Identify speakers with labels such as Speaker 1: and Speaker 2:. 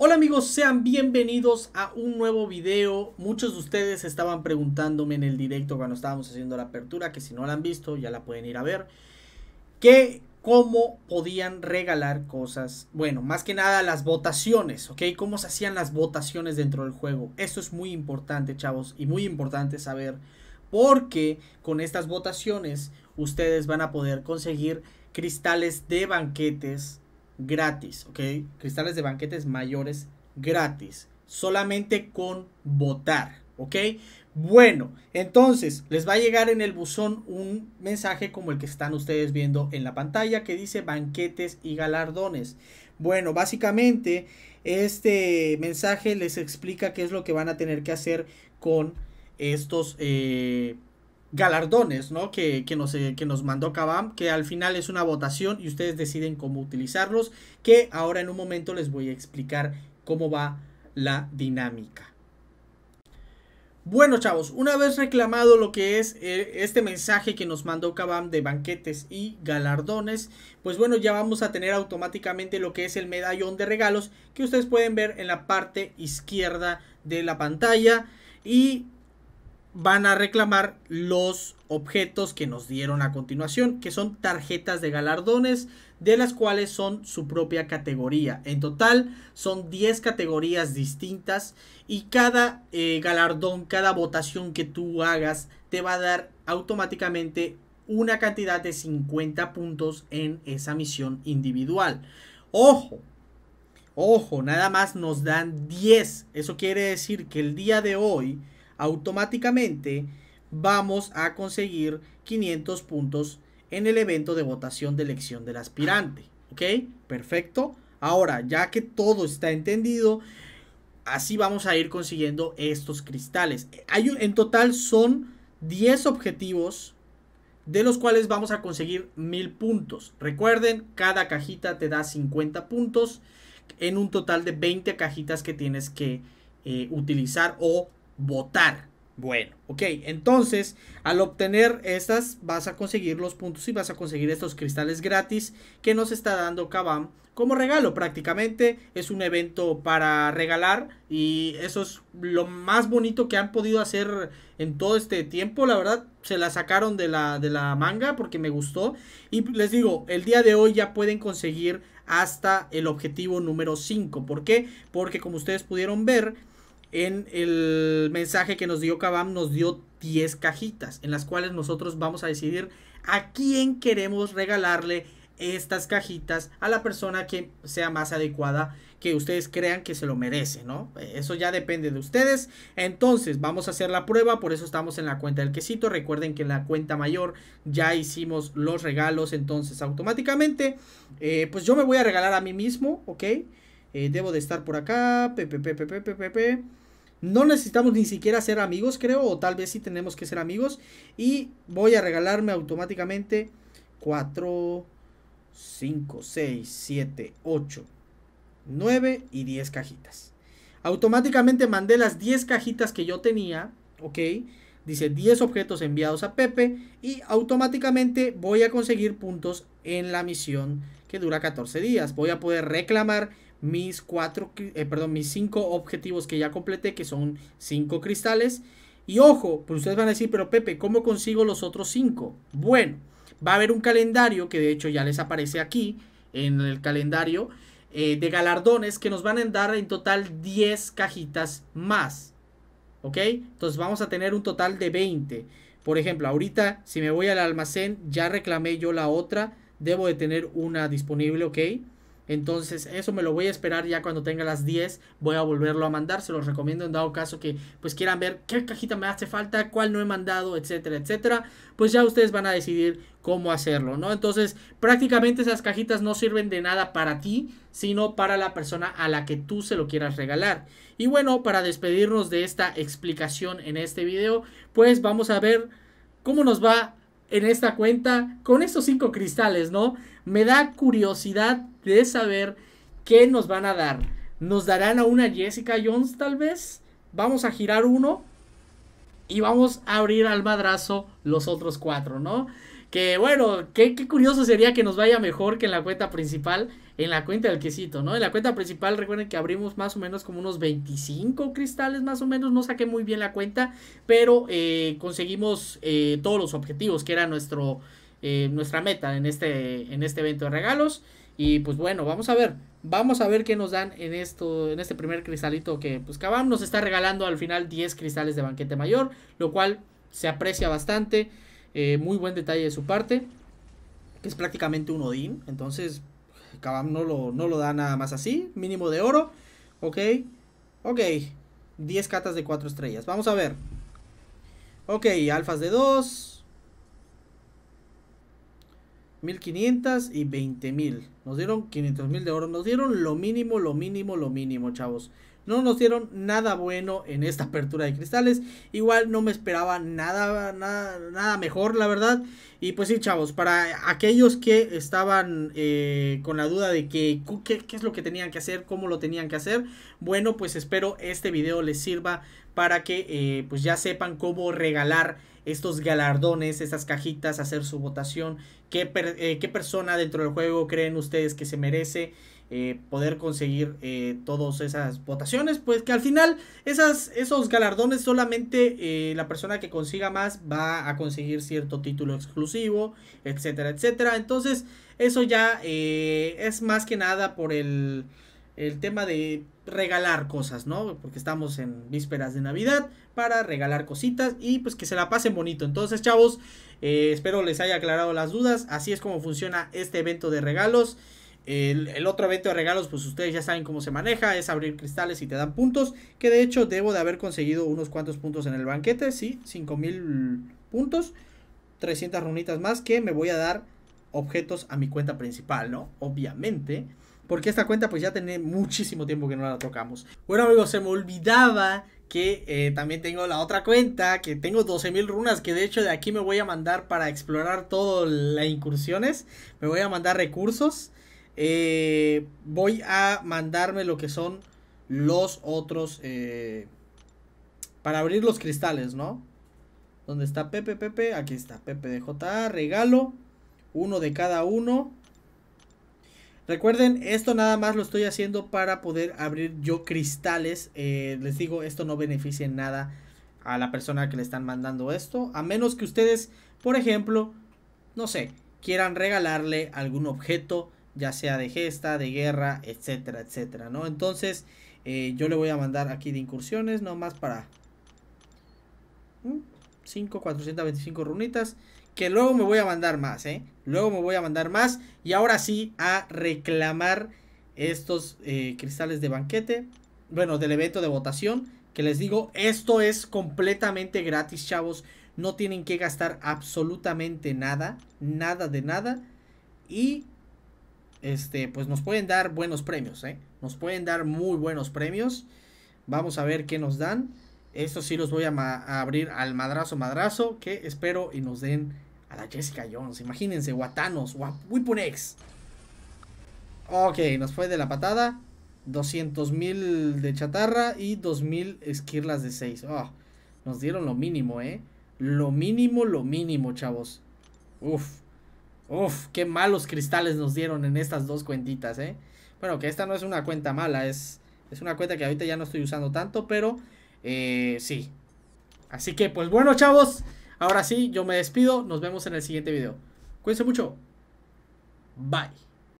Speaker 1: Hola amigos, sean bienvenidos a un nuevo video. Muchos de ustedes estaban preguntándome en el directo cuando estábamos haciendo la apertura, que si no la han visto ya la pueden ir a ver, que cómo podían regalar cosas, bueno, más que nada las votaciones, ¿ok? Cómo se hacían las votaciones dentro del juego. Eso es muy importante, chavos, y muy importante saber, porque con estas votaciones ustedes van a poder conseguir cristales de banquetes gratis, ¿ok? Cristales de banquetes mayores gratis, solamente con votar, ¿ok? Bueno, entonces les va a llegar en el buzón un mensaje como el que están ustedes viendo en la pantalla que dice banquetes y galardones. Bueno, básicamente este mensaje les explica qué es lo que van a tener que hacer con estos... Eh, galardones, ¿no? Que, que, nos, eh, que nos mandó Kabam, que al final es una votación y ustedes deciden cómo utilizarlos, que ahora en un momento les voy a explicar cómo va la dinámica. Bueno chavos, una vez reclamado lo que es eh, este mensaje que nos mandó Kabam de banquetes y galardones, pues bueno ya vamos a tener automáticamente lo que es el medallón de regalos que ustedes pueden ver en la parte izquierda de la pantalla y van a reclamar los objetos que nos dieron a continuación, que son tarjetas de galardones, de las cuales son su propia categoría. En total son 10 categorías distintas y cada eh, galardón, cada votación que tú hagas, te va a dar automáticamente una cantidad de 50 puntos en esa misión individual. Ojo, ojo, nada más nos dan 10. Eso quiere decir que el día de hoy automáticamente vamos a conseguir 500 puntos en el evento de votación de elección del aspirante. ¿Ok? Perfecto. Ahora, ya que todo está entendido, así vamos a ir consiguiendo estos cristales. Hay en total son 10 objetivos de los cuales vamos a conseguir 1000 puntos. Recuerden, cada cajita te da 50 puntos en un total de 20 cajitas que tienes que eh, utilizar o votar. Bueno, ok, entonces al obtener estas vas a conseguir los puntos y vas a conseguir estos cristales gratis que nos está dando Kabam como regalo prácticamente. Es un evento para regalar y eso es lo más bonito que han podido hacer en todo este tiempo. La verdad, se la sacaron de la, de la manga porque me gustó. Y les digo, el día de hoy ya pueden conseguir hasta el objetivo número 5. ¿Por qué? Porque como ustedes pudieron ver, en el mensaje que nos dio Kabam, nos dio 10 cajitas en las cuales nosotros vamos a decidir a quién queremos regalarle estas cajitas a la persona que sea más adecuada que ustedes crean que se lo merece, ¿no? Eso ya depende de ustedes. Entonces, vamos a hacer la prueba, por eso estamos en la cuenta del quesito. Recuerden que en la cuenta mayor ya hicimos los regalos, entonces automáticamente, eh, pues yo me voy a regalar a mí mismo, ¿ok? Eh, debo de estar por acá, no necesitamos ni siquiera ser amigos, creo, o tal vez sí tenemos que ser amigos. Y voy a regalarme automáticamente 4, 5, 6, 7, 8, 9 y 10 cajitas. Automáticamente mandé las 10 cajitas que yo tenía, ¿ok? Dice 10 objetos enviados a Pepe y automáticamente voy a conseguir puntos en la misión que dura 14 días. Voy a poder reclamar mis cuatro, eh, perdón, mis cinco objetivos que ya completé, que son cinco cristales. Y ojo, pues ustedes van a decir, pero Pepe, ¿cómo consigo los otros cinco? Bueno, va a haber un calendario que de hecho ya les aparece aquí en el calendario eh, de galardones que nos van a dar en total 10 cajitas más. ¿Ok? Entonces vamos a tener un total de 20. Por ejemplo, ahorita si me voy al almacén, ya reclamé yo la otra, debo de tener una disponible, ¿ok? Entonces, eso me lo voy a esperar ya cuando tenga las 10. Voy a volverlo a mandar. Se los recomiendo en dado caso que pues quieran ver qué cajita me hace falta, cuál no he mandado, etcétera, etcétera. Pues ya ustedes van a decidir cómo hacerlo, ¿no? Entonces, prácticamente esas cajitas no sirven de nada para ti, sino para la persona a la que tú se lo quieras regalar. Y bueno, para despedirnos de esta explicación en este video, pues vamos a ver cómo nos va en esta cuenta con estos cinco cristales, ¿no? Me da curiosidad de saber qué nos van a dar. Nos darán a una Jessica Jones tal vez. Vamos a girar uno y vamos a abrir al madrazo los otros cuatro, ¿no? Que bueno, qué, curioso sería que nos vaya mejor que en la cuenta principal, en la cuenta del quesito, ¿no? En la cuenta principal recuerden que abrimos más o menos como unos 25 cristales, más o menos, no saqué muy bien la cuenta, pero eh, conseguimos eh, todos los objetivos, que era nuestro, eh, nuestra meta en este, en este evento de regalos. Y pues bueno, vamos a ver. Vamos a ver qué nos dan en esto, en este primer cristalito que pues nos está regalando al final 10 cristales de banquete mayor, lo cual se aprecia bastante. Eh, muy buen detalle de su parte, que es prácticamente un Odín, entonces Kabam no lo, no lo da nada más así, mínimo de oro, ok, ok, 10 catas de 4 estrellas, vamos a ver. Ok, alfas de 2, 1500 y 20.000. Nos dieron 500.000 de oro. Nos dieron lo mínimo, lo mínimo, lo mínimo, chavos. No nos dieron nada bueno en esta apertura de cristales. Igual no me esperaba nada, nada, nada mejor, la verdad. Y pues sí, chavos, para aquellos que estaban eh, con la duda de que, qué, qué es lo que tenían que hacer, cómo lo tenían que hacer, bueno, pues espero este video les sirva para que eh, pues ya sepan cómo regalar estos galardones, estas cajitas, hacer su votación. ¿Qué, eh, qué persona dentro del juego creen ustedes que se merece eh, poder conseguir eh, todas esas votaciones? Pues que al final esas, esos galardones solamente la persona que consiga más va a conseguir cierto título exclusivo, etcétera, etcétera. Entonces eso ya es más que nada por el el tema de regalar cosas, ¿no? Porque estamos en vísperas de Navidad para regalar cositas y pues que se la pasen bonito. Entonces, chavos, eh, espero les haya aclarado las dudas. Así es como funciona este evento de regalos. El, el, otro evento de regalos, pues ustedes ya saben cómo se maneja, es abrir cristales y te dan puntos, que de hecho debo de haber conseguido unos cuantos puntos en el banquete, sí, 5000 puntos, 300 runitas más que me voy a dar objetos a mi cuenta principal, ¿no? Obviamente porque esta cuenta pues ya tiene muchísimo tiempo que no la tocamos. Bueno amigos, se me olvidaba que eh, también tengo la otra cuenta, que tengo 12.000 runas, que de hecho de aquí me voy a mandar para explorar todo las incursiones, me voy a mandar recursos, eh, voy a mandarme lo que son los otros, eh, para abrir los cristales, ¿no? ¿Dónde está Pepe, Pepe? Aquí está, Pepe de JA, regalo, uno de cada uno, Recuerden, esto nada más lo estoy haciendo para poder abrir yo cristales. Eh, les digo, esto no beneficia en nada a la persona que le están mandando esto. A menos que ustedes, por ejemplo, no sé, quieran regalarle algún objeto, ya sea de gesta, de guerra, etcétera, etcétera, ¿no? Entonces, eh, yo le voy a mandar aquí de incursiones, más para... ¿Mm? 5, 425 runitas. Que luego me voy a mandar más, ¿eh? Luego me voy a mandar más. Y ahora sí, a reclamar estos eh, cristales de banquete. Bueno, del evento de votación. Que les digo, esto es completamente gratis, chavos. No tienen que gastar absolutamente nada. Nada de nada. Y este, pues nos pueden dar buenos premios, ¿eh? Nos pueden dar muy buenos premios. Vamos a ver qué nos dan. Estos sí los voy a, abrir al madrazo madrazo que espero y nos den a la Jessica Jones. Imagínense, Guatanos, Wipunex. Ok, nos fue de la patada. 200.000 de chatarra y 2.000 esquirlas de 6. Oh, ah, nos dieron lo mínimo, ¿eh? Lo mínimo, lo mínimo, chavos. Uf. Uf, qué malos cristales nos dieron en estas dos cuentitas, ¿eh? Bueno, que esta no es una cuenta mala, es, es una cuenta que ahorita ya no estoy usando tanto, pero eh, sí. Así que, pues bueno, chavos. Ahora sí, yo me despido. Nos vemos en el siguiente video. Cuídense mucho. Bye.